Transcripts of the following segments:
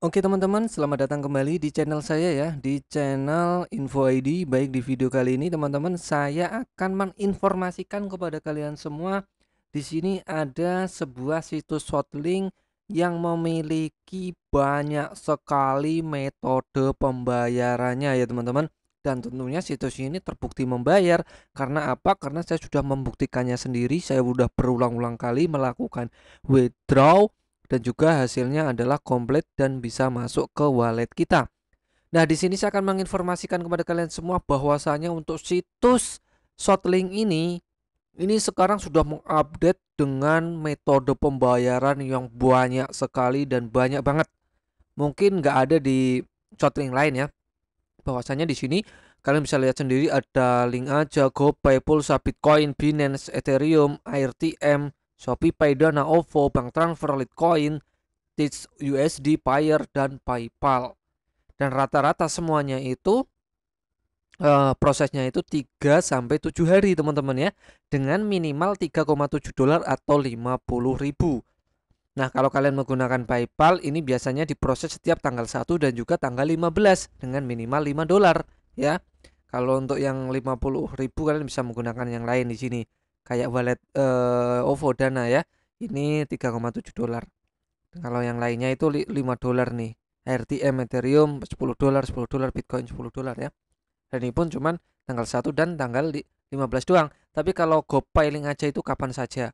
Oke teman-teman, selamat datang kembali di channel saya ya, di channel Info ID. Baik di video kali ini teman-teman, saya akan menginformasikan kepada kalian semua di sini ada sebuah situs shortlink yang memiliki banyak sekali metode pembayarannya ya teman-teman. Dan tentunya situs ini terbukti membayar karena apa? Karena saya sudah membuktikannya sendiri, saya sudah berulang-ulang kali melakukan withdraw dan juga hasilnya adalah komplit dan bisa masuk ke wallet kita. Nah, di sini saya akan menginformasikan kepada kalian semua bahwasanya untuk situs Shotlink ini ini sekarang sudah mengupdate dengan metode pembayaran yang banyak sekali dan banyak banget. Mungkin nggak ada di Shotlink lain ya. Bahwasanya di sini kalian bisa lihat sendiri ada link aja GoPay, Pulsa, Bitcoin, Binance, Ethereum, IRTM. Shopee Dana OVO, Bank Transfer, Litecoin, Teach USD, Payer, dan PayPal. Dan rata-rata semuanya itu uh, prosesnya itu 3 sampai 7 hari teman-teman ya dengan minimal 3,7 dolar atau 50 ribu Nah kalau kalian menggunakan PayPal ini biasanya diproses setiap tanggal 1 dan juga tanggal 15 dengan minimal 5 dolar ya kalau untuk yang 50 ribu kalian bisa menggunakan yang lain di sini kayak wallet uh, OVO Dana ya ini 3,7 dolar kalau yang lainnya itu 5 dolar nih RTM Ethereum 10 dolar 10 dolar Bitcoin 10 dolar ya dan ini pun cuman tanggal 1 dan tanggal 15 doang tapi kalau go piling aja itu kapan saja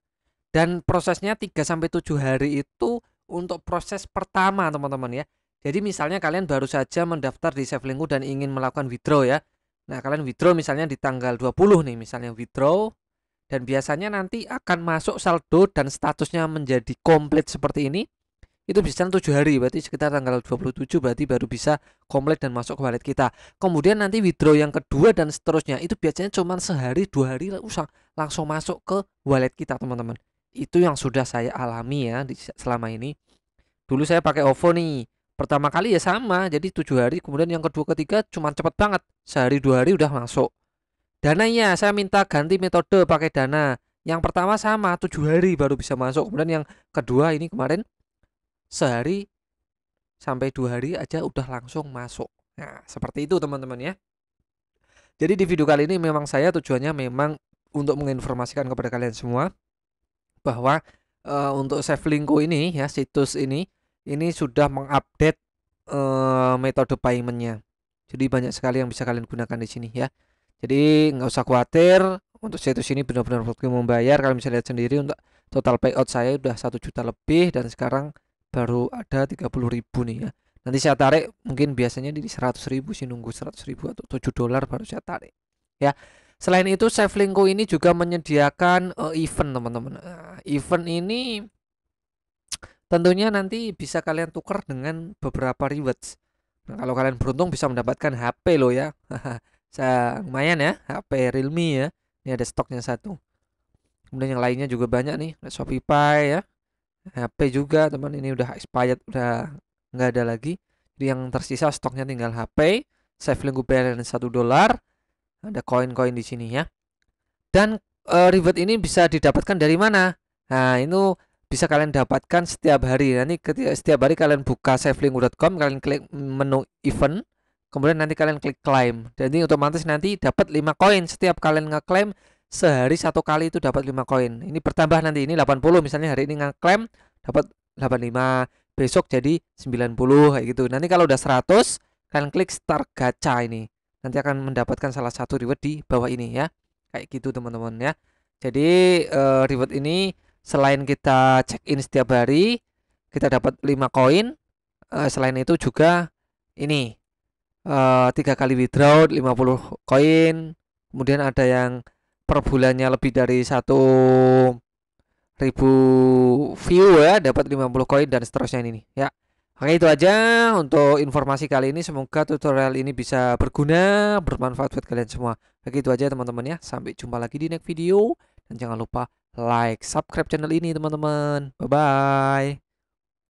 dan prosesnya 3 sampai 7 hari itu untuk proses pertama teman-teman ya jadi misalnya kalian baru saja mendaftar di Safelinku dan ingin melakukan withdraw ya nah kalian withdraw misalnya di tanggal 20 nih misalnya withdraw dan biasanya nanti akan masuk saldo dan statusnya menjadi komplit seperti ini itu bisa 7 hari berarti sekitar tanggal 27 berarti baru bisa komplit dan masuk ke wallet kita kemudian nanti withdraw yang kedua dan seterusnya itu biasanya cuma sehari dua hari usang langsung masuk ke wallet kita teman-teman itu yang sudah saya alami ya selama ini dulu saya pakai OVO nih pertama kali ya sama jadi tujuh hari kemudian yang kedua ketiga cuma cepet banget sehari dua hari udah masuk Dananya saya minta ganti metode pakai dana. Yang pertama sama tujuh hari baru bisa masuk. Kemudian yang kedua ini kemarin sehari sampai dua hari aja udah langsung masuk. Nah seperti itu teman-teman ya. Jadi di video kali ini memang saya tujuannya memang untuk menginformasikan kepada kalian semua bahwa e, untuk Safelinko ini ya situs ini ini sudah mengupdate e, metode paymentnya. Jadi banyak sekali yang bisa kalian gunakan di sini ya. Jadi nggak usah khawatir untuk situs ini benar-benar portfolio membayar. Kalian bisa lihat sendiri untuk total payout saya udah satu juta lebih dan sekarang baru ada 30 ribu nih ya. Nanti saya tarik mungkin biasanya di 100 ribu sih nunggu 100 ribu atau 7 dolar baru saya tarik ya. Selain itu Safelingko ini juga menyediakan uh, event teman-teman. Uh, event ini tentunya nanti bisa kalian tukar dengan beberapa rewards. Nah, kalau kalian beruntung bisa mendapatkan HP lo ya. Saya lumayan ya, HP Realme ya. Ini ada stoknya satu. Kemudian yang lainnya juga banyak nih, ada pay ya. HP juga teman ini udah expired, udah nggak ada lagi. Jadi yang tersisa stoknya tinggal HP, save link dan satu dolar, ada koin-koin di sini ya. Dan e, reward ini bisa didapatkan dari mana? Nah, itu bisa kalian dapatkan setiap hari. Nanti ketika setiap hari kalian buka safelink.com, kalian klik menu event, kemudian nanti kalian klik claim jadi otomatis nanti dapat 5 koin setiap kalian ngeklaim sehari satu kali itu dapat 5 koin ini bertambah nanti ini 80 misalnya hari ini ngeklaim dapat 85 besok jadi 90 kayak gitu nanti kalau udah 100 kalian klik start gacha ini nanti akan mendapatkan salah satu reward di bawah ini ya kayak gitu teman-teman ya jadi uh, reward ini selain kita check in setiap hari kita dapat 5 koin uh, selain itu juga ini Eh, tiga kali withdraw 50 koin kemudian ada yang per bulannya lebih dari satu ribu view ya dapat 50 koin dan seterusnya ini ya oke itu aja untuk informasi kali ini semoga tutorial ini bisa berguna bermanfaat buat kalian semua oke itu aja teman-teman ya sampai jumpa lagi di next video dan jangan lupa like subscribe channel ini teman-teman bye bye